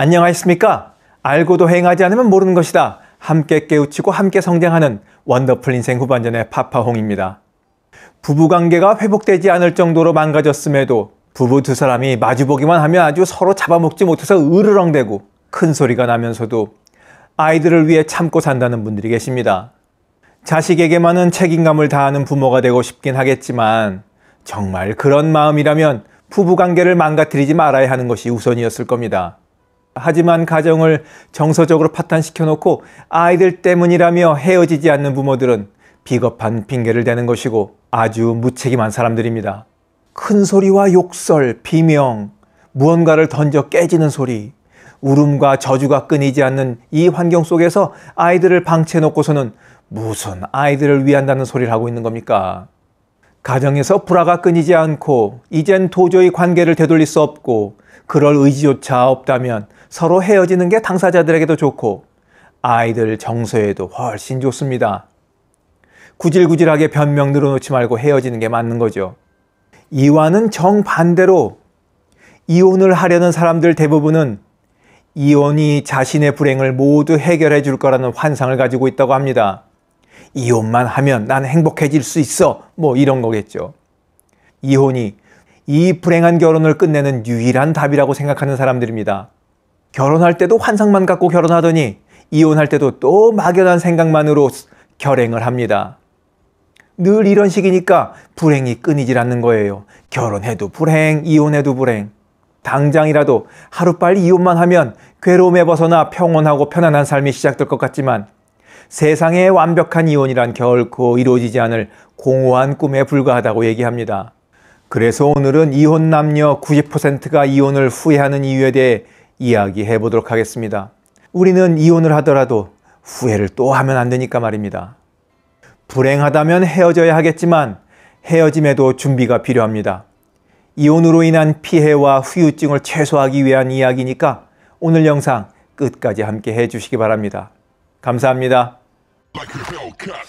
안녕하십니까? 알고도 행하지 않으면 모르는 것이다. 함께 깨우치고 함께 성장하는 원더풀 인생 후반전의 파파홍입니다. 부부관계가 회복되지 않을 정도로 망가졌음에도 부부 두 사람이 마주보기만 하면 아주 서로 잡아먹지 못해서 으르렁대고 큰 소리가 나면서도 아이들을 위해 참고 산다는 분들이 계십니다. 자식에게만은 책임감을 다하는 부모가 되고 싶긴 하겠지만 정말 그런 마음이라면 부부관계를 망가뜨리지 말아야 하는 것이 우선이었을 겁니다. 하지만 가정을 정서적으로 파탄시켜 놓고 아이들 때문이라며 헤어지지 않는 부모들은 비겁한 핑계를 대는 것이고 아주 무책임한 사람들입니다. 큰 소리와 욕설, 비명, 무언가를 던져 깨지는 소리, 울음과 저주가 끊이지 않는 이 환경 속에서 아이들을 방치해 놓고서는 무슨 아이들을 위한다는 소리를 하고 있는 겁니까? 가정에서 불화가 끊이지 않고 이젠 도저히 관계를 되돌릴 수 없고 그럴 의지조차 없다면 서로 헤어지는 게 당사자들에게도 좋고 아이들 정서에도 훨씬 좋습니다. 구질구질하게 변명 늘어놓지 말고 헤어지는 게 맞는 거죠. 이와는 정반대로 이혼을 하려는 사람들 대부분은 이혼이 자신의 불행을 모두 해결해 줄 거라는 환상을 가지고 있다고 합니다. 이혼만 하면 난 행복해질 수 있어. 뭐 이런 거겠죠. 이혼이 이 불행한 결혼을 끝내는 유일한 답이라고 생각하는 사람들입니다. 결혼할 때도 환상만 갖고 결혼하더니 이혼할 때도 또 막연한 생각만으로 결행을 합니다. 늘 이런 식이니까 불행이 끊이질 않는 거예요. 결혼해도 불행, 이혼해도 불행. 당장이라도 하루빨리 이혼만 하면 괴로움에 벗어나 평온하고 편안한 삶이 시작될 것 같지만 세상의 완벽한 이혼이란 결코 이루어지지 않을 공허한 꿈에 불과하다고 얘기합니다. 그래서 오늘은 이혼 남녀 90%가 이혼을 후회하는 이유에 대해 이야기해 보도록 하겠습니다. 우리는 이혼을 하더라도 후회를 또 하면 안 되니까 말입니다. 불행하다면 헤어져야 하겠지만 헤어짐에도 준비가 필요합니다. 이혼으로 인한 피해와 후유증을 최소화하기 위한 이야기니까 오늘 영상 끝까지 함께 해주시기 바랍니다. 감사합니다. like a Hellcat.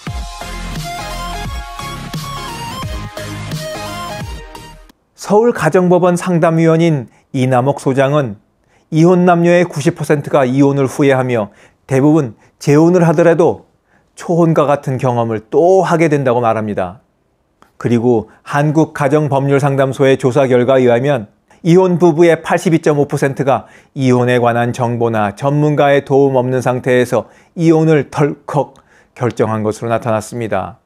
서울 가정법원 상담위원인 이남옥 소장은 이혼 남녀의 90%가 이혼을 후회하며 대부분 재혼을 하더라도 초혼과 같은 경험을 또 하게 된다고 말합니다. 그리고 한국가정법률상담소의 조사 결과에 의하면 이혼 부부의 82.5%가 이혼에 관한 정보나 전문가의 도움 없는 상태에서 이혼을 덜컥 결정한 것으로 나타났습니다.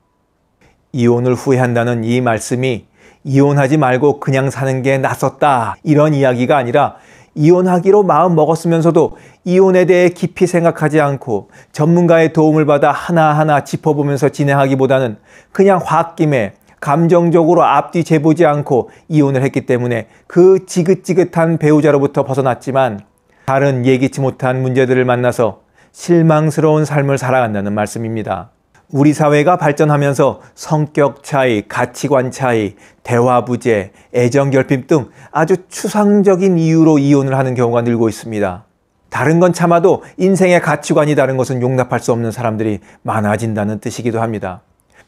이혼을 후회한다는 이 말씀이 이혼하지 말고 그냥 사는 게 낫었다. 이런 이야기가 아니라 이혼하기로 마음 먹었으면서도 이혼에 대해 깊이 생각하지 않고 전문가의 도움을 받아 하나하나 짚어보면서 진행하기보다는 그냥 홧김에 감정적으로 앞뒤 재보지 않고 이혼을 했기 때문에 그 지긋지긋한 배우자로부터 벗어났지만 다른 예기치 못한 문제들을 만나서 실망스러운 삶을 살아간다는 말씀입니다. 우리 사회가 발전하면서 성격 차이, 가치관 차이, 대화 부재, 애정 결핍 등 아주 추상적인 이유로 이혼을 하는 경우가 늘고 있습니다. 다른 건 참아도 인생의 가치관이 다른 것은 용납할 수 없는 사람들이 많아진다는 뜻이기도 합니다.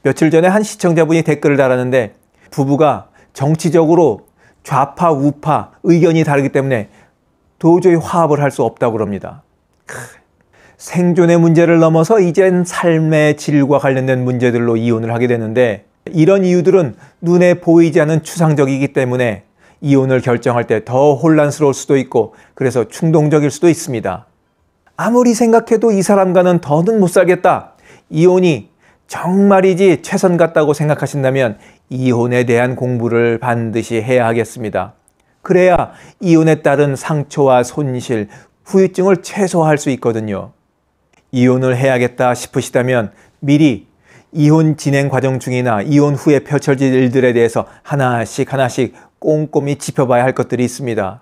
며칠 전에 한 시청자분이 댓글을 달았는데 부부가 정치적으로 좌파 우파 의견이 다르기 때문에 도저히 화합을 할 수 없다고 그럽니다. 생존의 문제를 넘어서 이젠 삶의 질과 관련된 문제들로 이혼을 하게 되는데 이런 이유들은 눈에 보이지 않는 추상적이기 때문에 이혼을 결정할 때 더 혼란스러울 수도 있고 그래서 충동적일 수도 있습니다. 아무리 생각해도 이 사람과는 더는 못 살겠다. 이혼이 정말이지 최선 같다고 생각하신다면 이혼에 대한 공부를 반드시 해야 하겠습니다. 그래야 이혼에 따른 상처와 손실, 후유증을 최소화할 수 있거든요. 이혼을 해야겠다 싶으시다면 미리 이혼 진행 과정 중이나 이혼 후에 펼쳐질 일들에 대해서 하나씩 하나씩 꼼꼼히 짚어봐야 할 것들이 있습니다.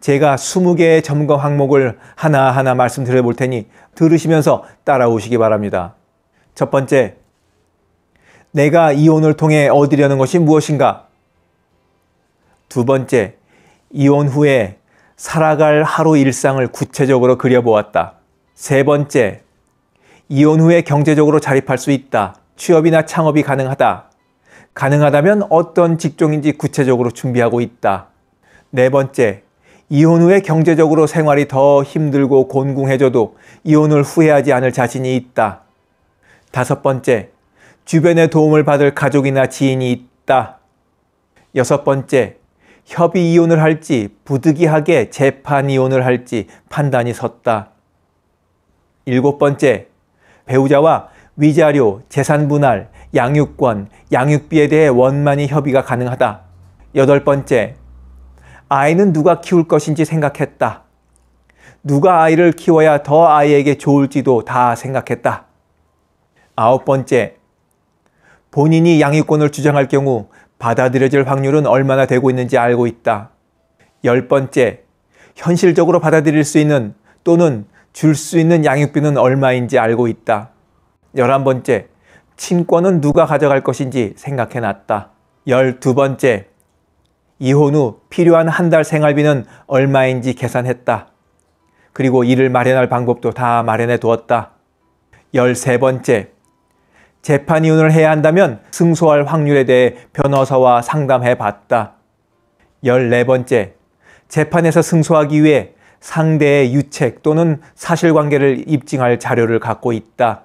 제가 20개의 점검 항목을 하나하나 말씀드려 볼 테니 들으시면서 따라오시기 바랍니다. 첫 번째, 내가 이혼을 통해 얻으려는 것이 무엇인가? 두 번째, 이혼 후에 살아갈 하루 일상을 구체적으로 그려보았다. 세 번째, 이혼 후에 경제적으로 자립할 수 있다. 취업이나 창업이 가능하다. 가능하다면 어떤 직종인지 구체적으로 준비하고 있다. 네 번째, 이혼 후에 경제적으로 생활이 더 힘들고 곤궁해져도 이혼을 후회하지 않을 자신이 있다. 다섯 번째, 주변의 도움을 받을 가족이나 지인이 있다. 여섯 번째, 협의 이혼을 할지 부득이하게 재판 이혼을 할지 판단이 섰다. 일곱 번째, 배우자와 위자료, 재산 분할, 양육권, 양육비에 대해 원만히 협의가 가능하다. 여덟 번째, 아이는 누가 키울 것인지 생각했다. 누가 아이를 키워야 더 아이에게 좋을지도 다 생각했다. 아홉 번째, 본인이 양육권을 주장할 경우 받아들여질 확률은 얼마나 되고 있는지 알고 있다. 열 번째, 현실적으로 받아들일 수 있는 또는 줄수 있는 양육비는 얼마인지 알고 있다. 열한 번째, 친권은 누가 가져갈 것인지 생각해 놨다. 열두 번째, 이혼 후 필요한 한 달 생활비는 얼마인지 계산했다. 그리고 이를 마련할 방법도 다 마련해 두었다. 열세 번째, 재판 이혼을 해야 한다면 승소할 확률에 대해 변호사와 상담해 봤다. 열네 번째 재판에서 승소하기 위해 상대의 유책 또는 사실관계를 입증할 자료를 갖고 있다.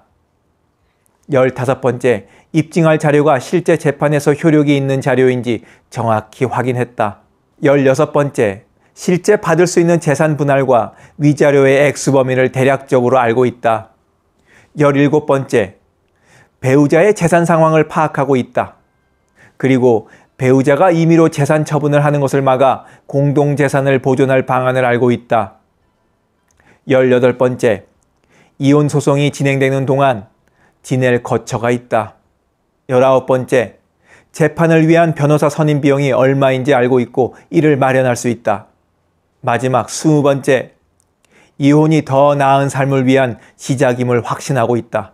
15번째, 입증할 자료가 실제 재판에서 효력이 있는 자료인지 정확히 확인했다. 16번째, 실제 받을 수 있는 재산 분할과 위자료의 액수 범위를 대략적으로 알고 있다. 17번째, 배우자의 재산 상황을 파악하고 있다. 그리고 배우자가 임의로 재산 처분을 하는 것을 막아 공동 재산을 보존할 방안을 알고 있다. 18번째, 이혼 소송이 진행되는 동안 지낼 거처가 있다. 19번째, 재판을 위한 변호사 선임 비용이 얼마인지 알고 있고 이를 마련할 수 있다. 마지막 20번째, 이혼이 더 나은 삶을 위한 시작임을 확신하고 있다.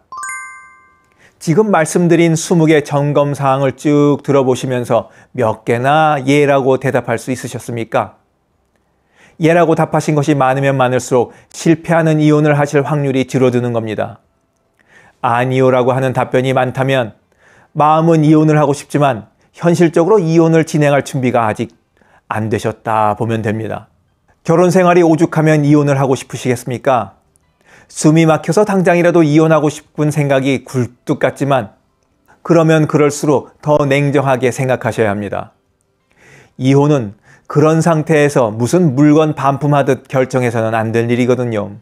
지금 말씀드린 20개 점검 사항을 쭉 들어보시면서 몇 개나 예라고 대답할 수 있으셨습니까? 예라고 답하신 것이 많으면 많을수록 실패하는 이혼을 하실 확률이 줄어드는 겁니다. 아니요라고 하는 답변이 많다면 마음은 이혼을 하고 싶지만 현실적으로 이혼을 진행할 준비가 아직 안 되셨다 보면 됩니다. 결혼 생활이 오죽하면 이혼을 하고 싶으시겠습니까? 숨이 막혀서 당장이라도 이혼하고 싶은 생각이 굴뚝 같지만 그러면 그럴수록 더 냉정하게 생각하셔야 합니다. 이혼은 그런 상태에서 무슨 물건 반품하듯 결정해서는 안 될 일이거든요.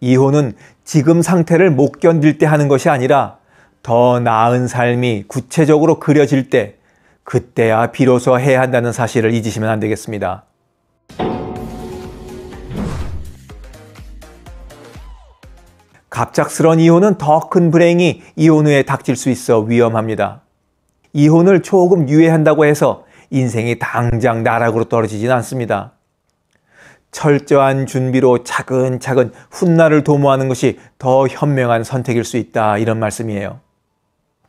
이혼은 지금 상태를 못 견딜 때 하는 것이 아니라 더 나은 삶이 구체적으로 그려질 때 그때야 비로소 해야 한다는 사실을 잊으시면 안 되겠습니다. 갑작스런 이혼은 더 큰 불행이 이혼 후에 닥칠 수 있어 위험합니다. 이혼을 조금 유예한다고 해서 인생이 당장 나락으로 떨어지진 않습니다. 철저한 준비로 차근차근 훗날을 도모하는 것이 더 현명한 선택일 수 있다. 이런 말씀이에요.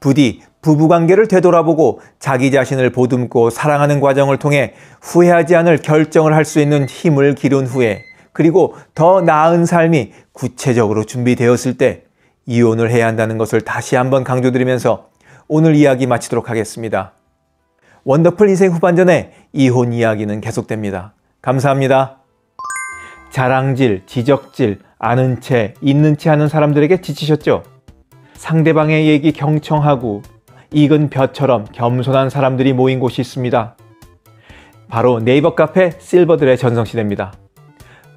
부디 부부관계를 되돌아보고 자기 자신을 보듬고 사랑하는 과정을 통해 후회하지 않을 결정을 할 수 있는 힘을 기른 후에 그리고 더 나은 삶이 구체적으로 준비되었을 때 이혼을 해야 한다는 것을 다시 한번 강조드리면서 오늘 이야기 마치도록 하겠습니다. 원더풀 인생 후반전에 이혼 이야기는 계속됩니다. 감사합니다. 자랑질, 지적질, 아는 채, 있는 채 하는 사람들에게 지치셨죠? 상대방의 얘기 경청하고 익은 벼처럼 겸손한 사람들이 모인 곳이 있습니다. 바로 네이버 카페 실버들의 전성시대입니다.